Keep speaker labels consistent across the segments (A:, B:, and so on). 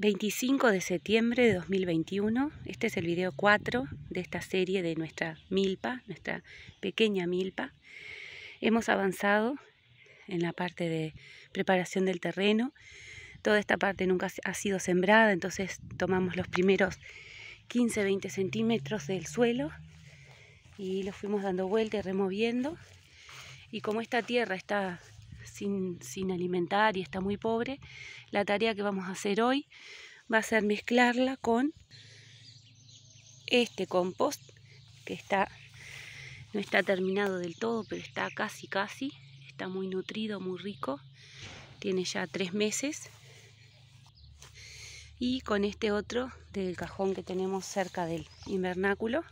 A: 25 de septiembre de 2021, este es el video 4 de esta serie de nuestra milpa, nuestra pequeña milpa. Hemos avanzado en la parte de preparación del terreno. Toda esta parte nunca ha sido sembrada, entonces tomamos los primeros 15-20 centímetros del suelo y los fuimos dando vuelta y removiendo. Y como esta tierra está sin, alimentar y está muy pobre, la tarea que vamos a hacer hoy va a ser mezclarla con este compost que está no está terminado del todo pero está casi casi está muy nutrido muy rico tiene ya tres meses y con este otro del cajón que tenemos cerca del invernáculo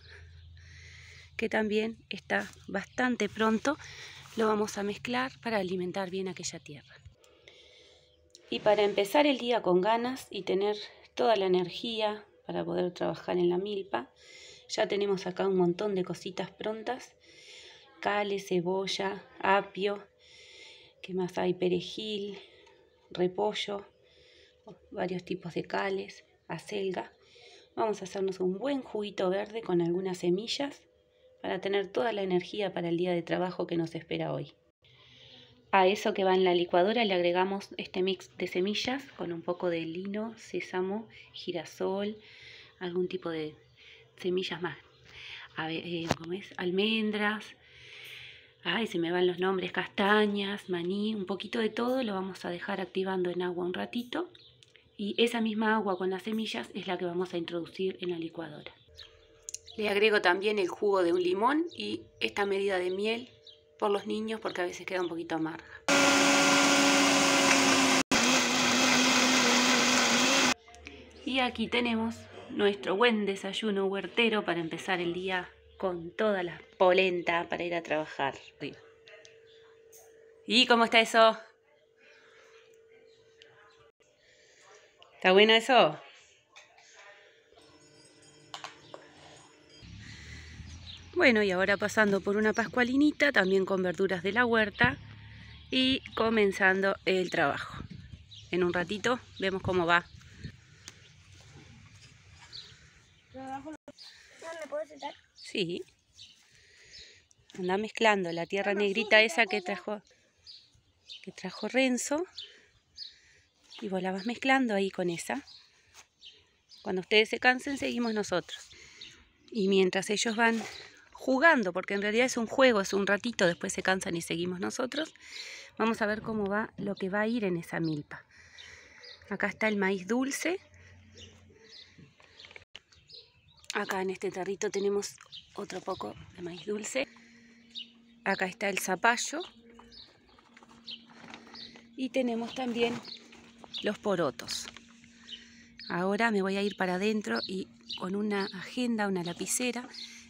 A: que también está bastante pronto lo vamos a mezclar para alimentar bien aquella tierra. Y para empezar el día con ganas y tener toda la energía para poder trabajar en la milpa, ya tenemos acá un montón de cositas prontas. Cale, cebolla, apio, ¿qué más hay? Perejil, repollo, varios tipos de cales, acelga. Vamos a hacernos un buen juguito verde con algunas semillas para tener toda la energía para el día de trabajo que nos espera hoy. A eso que va en la licuadora le agregamos este mix de semillas con un poco de lino, sésamo, girasol, algún tipo de semillas más. Eh, Almendras. Ay, se me van los nombres, castañas, maní, un poquito de todo lo vamos a dejar activando en agua un ratito y esa misma agua con las semillas es la que vamos a introducir en la licuadora. Le agrego también el jugo de un limón y esta medida de miel por los niños porque a veces queda un poquito amarga. Y aquí tenemos nuestro buen desayuno huertero para empezar el día con toda la polenta para ir a trabajar. ¿Y cómo está eso? ¿Está bueno eso? Bueno, y ahora pasando por una pascualinita, también con verduras de la huerta y comenzando el trabajo. En un ratito vemos cómo va. Sí. Anda mezclando la tierra negrita esa que trajo, que trajo Renzo. Y vos la vas mezclando ahí con esa. Cuando ustedes se cansen, seguimos nosotros. Y mientras ellos van jugando, porque en realidad es un juego, es un ratito, después se cansan y seguimos nosotros. Vamos a ver cómo va lo que va a ir en esa milpa. Acá está el maíz dulce. Acá en este tarrito tenemos otro poco de maíz dulce. Acá está el zapallo. Y tenemos también los porotos. Ahora me voy a ir para adentro y con una agenda, una lapicera,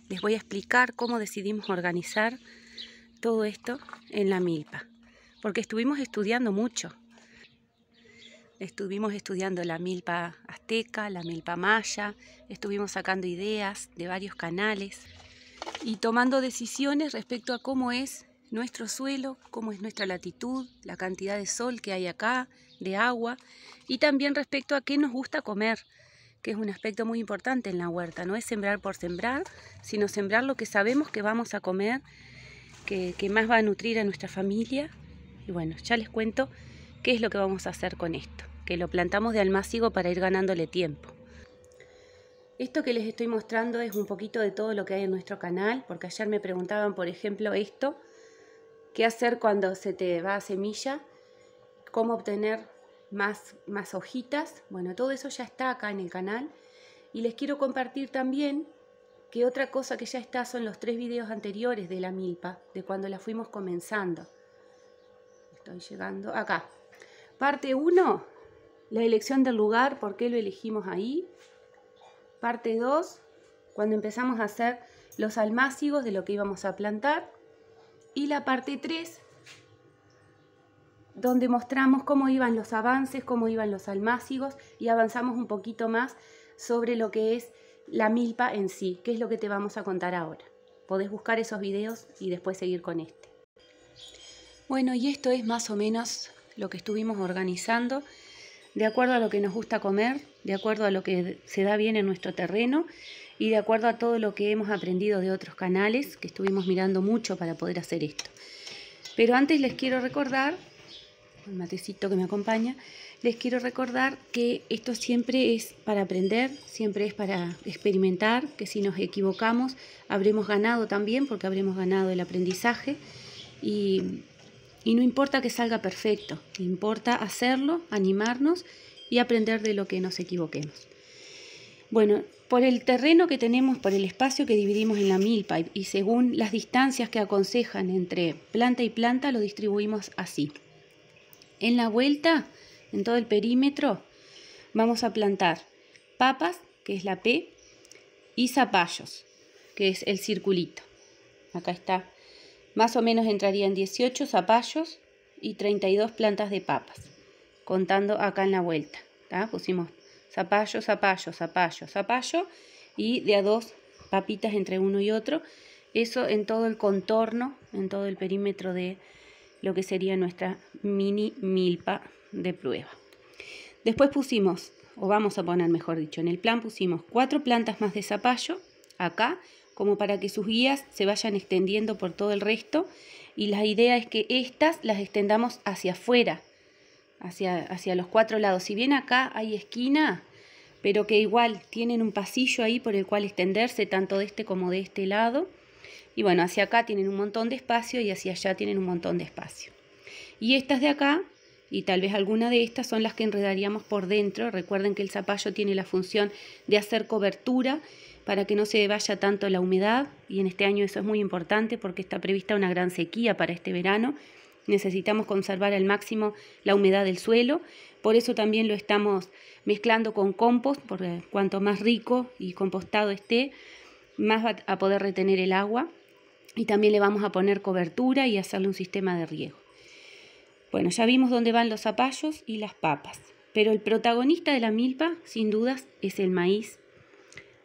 A: les voy a explicar cómo decidimos organizar todo esto en la milpa, porque estuvimos estudiando mucho. Estuvimos estudiando la milpa azteca, la milpa maya, estuvimos sacando ideas de varios canales y tomando decisiones respecto a cómo es nuestro suelo, cómo es nuestra latitud, la cantidad de sol que hay acá, de agua y también respecto a qué nos gusta comer, que es un aspecto muy importante en la huerta. No es sembrar por sembrar, sino sembrar lo que sabemos que vamos a comer, que, más va a nutrir a nuestra familia. Y bueno, ya les cuento qué es lo que vamos a hacer con esto, que lo plantamos de almacigo para ir ganándole tiempo. Esto que les estoy mostrando es un poquito de todo lo que hay en nuestro canal, porque ayer me preguntaban, por ejemplo, esto, qué hacer cuando se te va a semilla, cómo obtener más, más hojitas. Bueno, todo eso ya está acá en el canal. Y les quiero compartir también que otra cosa que ya está son los tres videos anteriores de la milpa, de cuando la fuimos comenzando. Estoy llegando acá. Parte 1, la elección del lugar, por qué lo elegimos ahí. Parte 2, cuando empezamos a hacer los almácigos de lo que íbamos a plantar. Y la parte 3, donde mostramos cómo iban los avances, cómo iban los almácigos y avanzamos un poquito más sobre lo que es la milpa en sí, que es lo que te vamos a contar ahora. Podés buscar esos videos y después seguir con este. Bueno, y esto es más o menos lo que estuvimos organizando, de acuerdo a lo que nos gusta comer, de acuerdo a lo que se da bien en nuestro terreno y de acuerdo a todo lo que hemos aprendido de otros canales, que estuvimos mirando mucho para poder hacer esto. Pero antes les quiero recordar el matecito que me acompaña, les quiero recordar que esto siempre es para aprender, siempre es para experimentar, que si nos equivocamos habremos ganado también, porque habremos ganado el aprendizaje y, y no importa que salga perfecto, importa hacerlo, animarnos y aprender de lo que nos equivoquemos. Bueno, por el terreno que tenemos, por el espacio que dividimos en la milpa y según las distancias que aconsejan entre planta y planta, lo distribuimos así. En la vuelta, en todo el perímetro, vamos a plantar papas, que es la P, y zapallos, que es el circulito. Acá está. Más o menos entrarían 18 zapallos y 32 plantas de papas, contando acá en la vuelta. Pusimos zapallo, zapallo, zapallo, zapallo y de a dos papitas entre uno y otro. Eso en todo el contorno, en todo el perímetro de lo que sería nuestra mini milpa de prueba. Después pusimos, o vamos a poner mejor dicho, en el plan pusimos cuatro plantas más de zapallo acá, como para que sus guías se vayan extendiendo por todo el resto y la idea es que estas las extendamos hacia afuera, hacia, hacia los cuatro lados. Si bien acá hay esquina, pero que igual tienen un pasillo ahí por el cual extenderse tanto de este como de este lado y bueno, hacia acá tienen un montón de espacio y hacia allá tienen un montón de espacio. Y estas de acá, y tal vez alguna de estas, son las que enredaríamos por dentro. Recuerden que el zapallo tiene la función de hacer cobertura para que no se vaya tanto la humedad, y en este año eso es muy importante porque está prevista una gran sequía para este verano. Necesitamos conservar al máximo la humedad del suelo, por eso también lo estamos mezclando con compost, porque cuanto más rico y compostado esté, más va a poder retener el agua y también le vamos a poner cobertura y hacerle un sistema de riego. Bueno, ya vimos dónde van los zapallos y las papas, pero el protagonista de la milpa, sin dudas, es el maíz.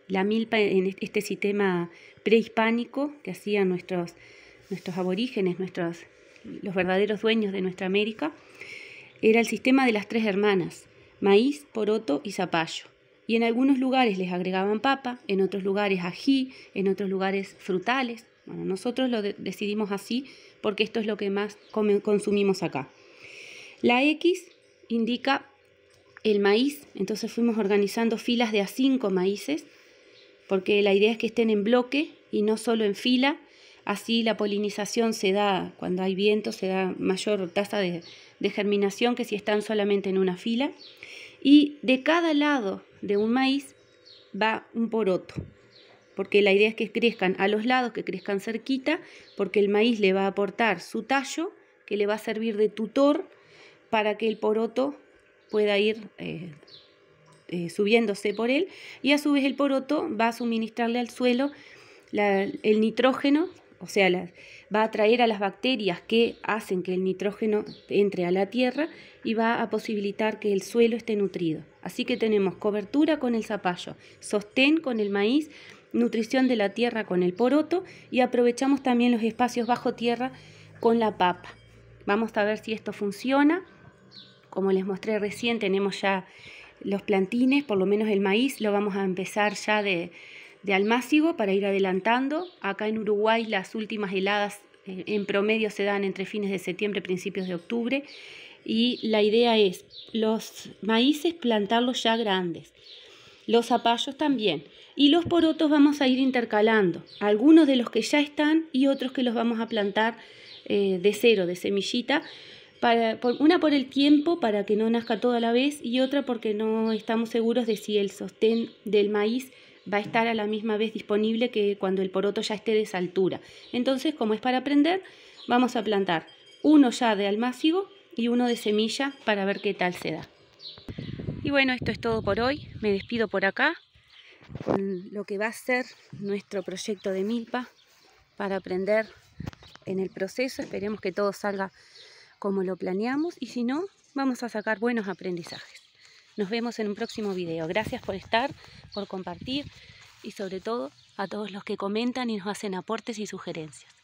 A: La milpa en este sistema prehispánico que hacían nuestros, nuestros aborígenes, nuestros, los verdaderos dueños de nuestra América, era el sistema de las tres hermanas, maíz, poroto y zapallo. Y en algunos lugares les agregaban papa, en otros lugares ají, en otros lugares frutales nosotros lo decidimos así porque esto es lo que más consumimos acá. La X indica el maíz, entonces fuimos organizando filas de a cinco maíces, porque la idea es que estén en bloque y no solo en fila, así la polinización se da, cuando hay viento se da mayor tasa de germinación que si están solamente en una fila, y de cada lado de un maíz va un poroto porque la idea es que crezcan a los lados, que crezcan cerquita, porque el maíz le va a aportar su tallo, que le va a servir de tutor para que el poroto pueda ir eh, eh, subiéndose por él y a su vez el poroto va a suministrarle al suelo el nitrógeno, o sea, va a atraer a las bacterias que hacen que el nitrógeno entre a la tierra y va a posibilitar que el suelo esté nutrido. Así que tenemos cobertura con el zapallo, sostén con el maíz, nutrición de la tierra con el poroto y aprovechamos también los espacios bajo tierra con la papa. Vamos a ver si esto funciona. Como les mostré recién, tenemos ya los plantines, por lo menos el maíz, lo vamos a empezar ya de, de almácigo para ir adelantando. Acá en Uruguay las últimas heladas eh, en promedio se dan entre fines de septiembre, principios de octubre. Y la idea es los maíces plantarlos ya grandes, los zapallos también y los porotos vamos a ir intercalando, algunos de los que ya están y otros que los vamos a plantar eh, de cero, de semillita, para, una por el tiempo, para que no nazca toda la vez, y otra porque no estamos seguros de si el sostén del maíz va a estar a la misma vez disponible que cuando el poroto ya esté de esa altura. Entonces, como es para aprender, vamos a plantar uno ya de almácigo y uno de semilla para ver qué tal se da. Y bueno, esto es todo por hoy. Me despido por acá con mm, lo que va a ser nuestro proyecto de Milpa para aprender en el proceso. Esperemos que todo salga como lo planeamos y si no, vamos a sacar buenos aprendizajes. Nos vemos en un próximo video. Gracias por estar, por compartir y sobre todo a todos los que comentan y nos hacen aportes y sugerencias.